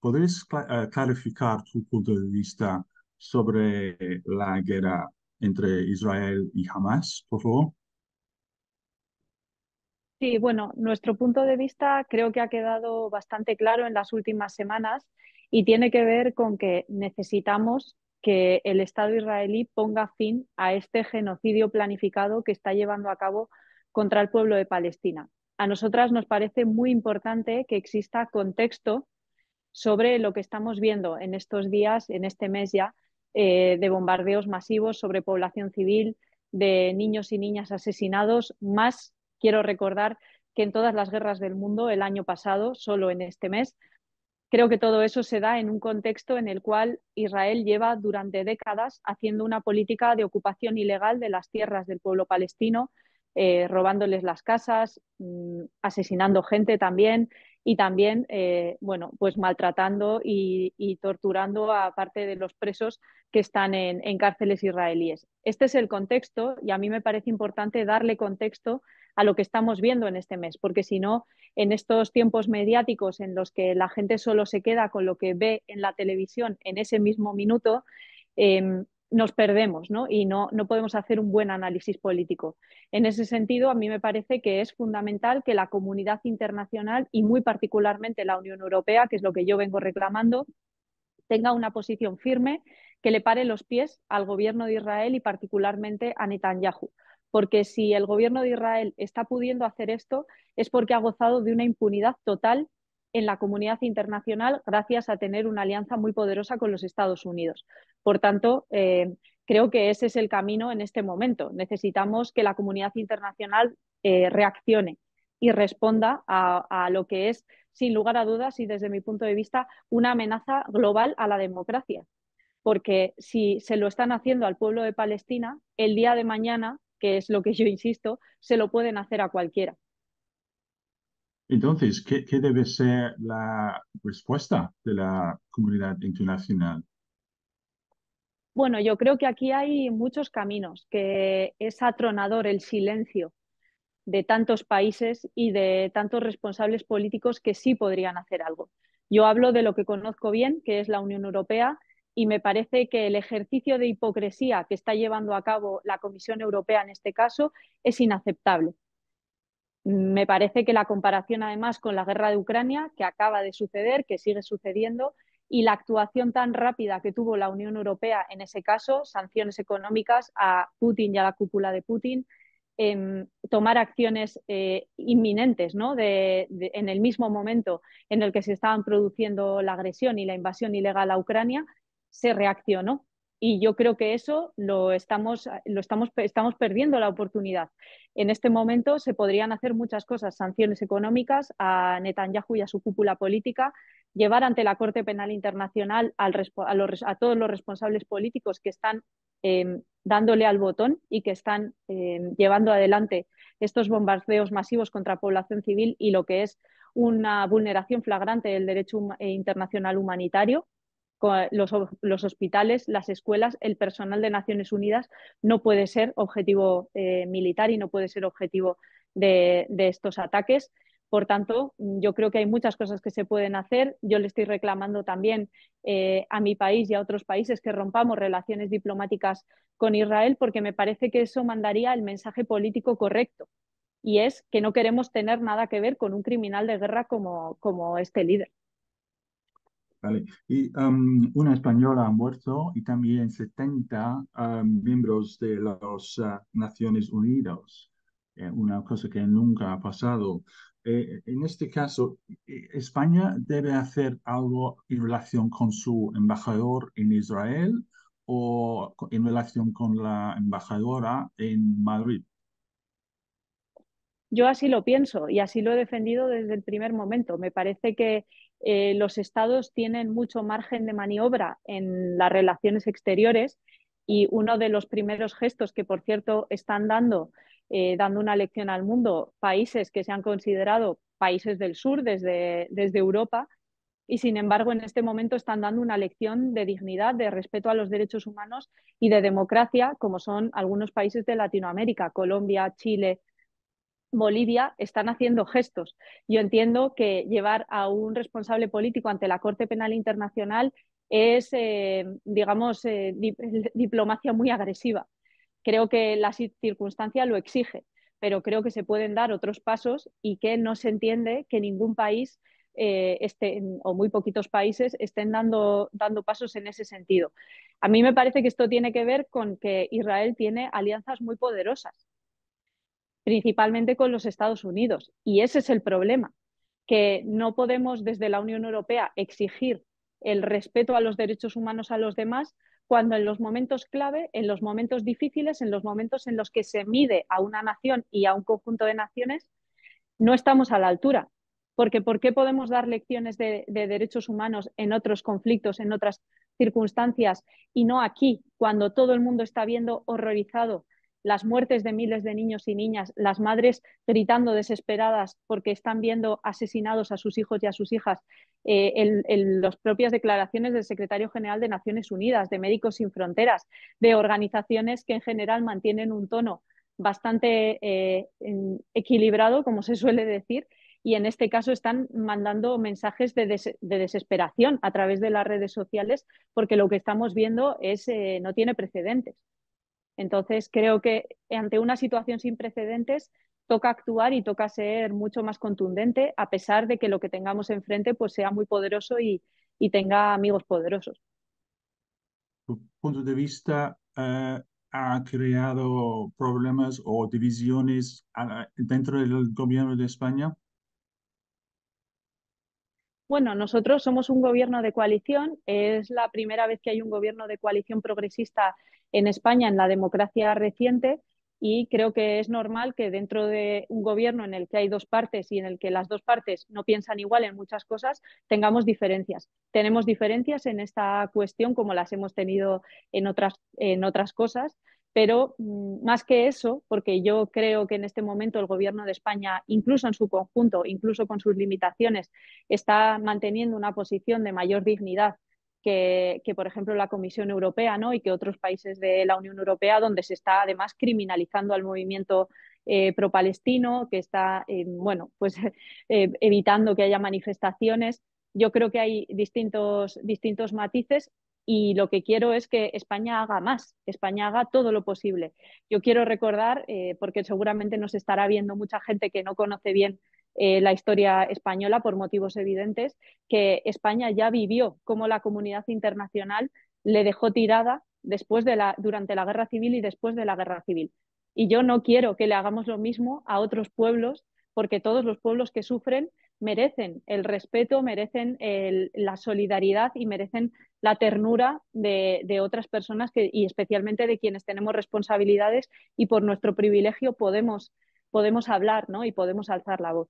¿Podrías eh, clarificar tu punto de vista sobre la guerra entre Israel y Hamas, por favor? Sí, bueno, nuestro punto de vista creo que ha quedado bastante claro en las últimas semanas y tiene que ver con que necesitamos que el Estado israelí ponga fin a este genocidio planificado que está llevando a cabo contra el pueblo de Palestina. A nosotras nos parece muy importante que exista contexto sobre lo que estamos viendo en estos días, en este mes ya, eh, de bombardeos masivos sobre población civil, de niños y niñas asesinados, más quiero recordar que en todas las guerras del mundo el año pasado, solo en este mes. Creo que todo eso se da en un contexto en el cual Israel lleva durante décadas haciendo una política de ocupación ilegal de las tierras del pueblo palestino, eh, robándoles las casas, mm, asesinando gente también, y también, eh, bueno, pues maltratando y, torturando a parte de los presos que están en, cárceles israelíes. Este es el contexto y a mí me parece importante darle contexto a lo que estamos viendo en este mes, porque si no, en estos tiempos mediáticos en los que la gente solo se queda con lo que ve en la televisión en ese mismo minuto, em, nos perdemos ¿no? y no, no podemos hacer un buen análisis político. En ese sentido, a mí me parece que es fundamental que la comunidad internacional y muy particularmente la Unión Europea, que es lo que yo vengo reclamando, tenga una posición firme que le pare los pies al gobierno de Israel y particularmente a Netanyahu. Porque si el gobierno de Israel está pudiendo hacer esto es porque ha gozado de una impunidad total en la comunidad internacional gracias a tener una alianza muy poderosa con los Estados Unidos. Por tanto, eh, creo que ese es el camino en este momento. Necesitamos que la comunidad internacional eh, reaccione y responda a, lo que es, sin lugar a dudas y desde mi punto de vista, una amenaza global a la democracia. Porque si se lo están haciendo al pueblo de Palestina, el día de mañana, que es lo que yo insisto, se lo pueden hacer a cualquiera. Entonces, ¿qué, debe ser la respuesta de la comunidad internacional? Bueno, yo creo que aquí hay muchos caminos, que es atronador el silencio de tantos países y de tantos responsables políticos que sí podrían hacer algo. Yo hablo de lo que conozco bien, que es la Unión Europea, y me parece que el ejercicio de hipocresía que está llevando a cabo la Comisión Europea en este caso es inaceptable. Me parece que la comparación además con la guerra de Ucrania, que acaba de suceder, que sigue sucediendo, y la actuación tan rápida que tuvo la Unión Europea en ese caso, sanciones económicas a Putin y a la cúpula de Putin, em, tomar acciones eh, inminentes ¿no? en el mismo momento en el que se estaban produciendo la agresión y la invasión ilegal a Ucrania, se reaccionó y yo creo que eso lo estamos, lo estamos, estamos perdiendo la oportunidad. En este momento se podrían hacer muchas cosas, sanciones económicas a Netanyahu y a su cúpula política, llevar ante la Corte Penal Internacional a, todos los responsables políticos que están em, dándole al botón y que están em, llevando adelante estos bombardeos masivos contra población civil y lo que es una vulneración flagrante del derecho internacional humanitario los, hospitales, las escuelas, el personal de Naciones Unidas no puede ser objetivo eh, militar y no puede ser objetivo de, estos ataques. Por tanto, yo creo que hay muchas cosas que se pueden hacer. Yo le estoy reclamando también eh, a mi país y a otros países que rompamos relaciones diplomáticas con Israel porque me parece que eso mandaría el mensaje político correcto y es que no queremos tener nada que ver con un criminal de guerra como este líder. Vale. Y una española ha muerto y también 70 miembros de las ah, Naciones Unidas, eh, una cosa que nunca ha pasado. Eh, en este caso, e, España debe hacer algo en relación con su embajador en Israel o en relación con la embajadora en Madrid. Yo así lo pienso y así lo he defendido desde el primer momento. Me parece que eh, los estados tienen mucho margen de maniobra en las relaciones exteriores y uno de los primeros gestos que, por cierto, están dando, eh, dando una lección al mundo, países que se han considerado países del sur desde, desde Europa, y sin embargo en este momento están dando una lección de dignidad, de respeto a los derechos humanos y de democracia, como son algunos países de Latinoamérica, Colombia, Chile, Bolivia están haciendo gestos. Yo entiendo que llevar a un responsable político ante la Corte Penal Internacional es, eh, digamos, eh, diplomacia muy agresiva. Creo que la circunstancia lo exige, pero creo que se pueden dar otros pasos y que no se entiende que ningún país eh, o muy poquitos países estén dando, dando pasos en ese sentido. A mí me parece que esto tiene que ver con que Israel tiene alianzas muy poderosas principalmente con los Estados Unidos. Y ese es el problema, que no podemos desde la Unión Europea exigir el respeto a los derechos humanos a los demás cuando en los momentos clave, en los momentos difíciles, en los momentos en los que se mide a una nación y a un conjunto de naciones, no estamos a la altura. Porque ¿por qué podemos dar lecciones de, derechos humanos en otros conflictos, en otras circunstancias, y no aquí, cuando todo el mundo está viendo horrorizado las muertes de miles de niños y niñas, las madres gritando desesperadas porque están viendo asesinados a sus hijos y a sus hijas, eh, las propias declaraciones del secretario general de Naciones Unidas, de Médicos Sin Fronteras, de organizaciones que en general mantienen un tono bastante eh, equilibrado, como se suele decir, y en este caso están mandando mensajes de, desesperación a través de las redes sociales porque lo que estamos viendo es eh, no tiene precedentes. Entonces, creo que ante una situación sin precedentes toca actuar y toca ser mucho más contundente, a pesar de que lo que tengamos enfrente pues, sea muy poderoso y, tenga amigos poderosos. Tu punto de vista eh, ha creado problemas o divisiones ah, dentro del gobierno de España. Bueno, nosotros somos un gobierno de coalición. Es la primera vez que hay un gobierno de coalición progresista en España en la democracia reciente y creo que es normal que dentro de un gobierno en el que hay dos partes y en el que las dos partes no piensan igual en muchas cosas, tengamos diferencias. Tenemos diferencias en esta cuestión como las hemos tenido en otras, en otras cosas pero mm, más que eso, porque yo creo que en este momento el Gobierno de España, incluso en su conjunto, incluso con sus limitaciones, está manteniendo una posición de mayor dignidad que, por ejemplo, la Comisión Europea ¿no? y que otros países de la Unión Europea, donde se está además criminalizando al movimiento eh, pro-palestino, que está eh, bueno, pues, eh, evitando que haya manifestaciones. Yo creo que hay distintos, distintos matices y lo que quiero es que España haga más, que España haga todo lo posible. Yo quiero recordar, eh, porque seguramente nos estará viendo mucha gente que no conoce bien eh, la historia española por motivos evidentes, que España ya vivió como la comunidad internacional le dejó tirada después de la, durante la guerra civil y después de la guerra civil. Y yo no quiero que le hagamos lo mismo a otros pueblos, porque todos los pueblos que sufren merecen el respeto, merecen la solidaridad y merecen la ternura de, otras personas que, y especialmente de quienes tenemos responsabilidades y por nuestro privilegio podemos, podemos hablar ¿no? y podemos alzar la voz.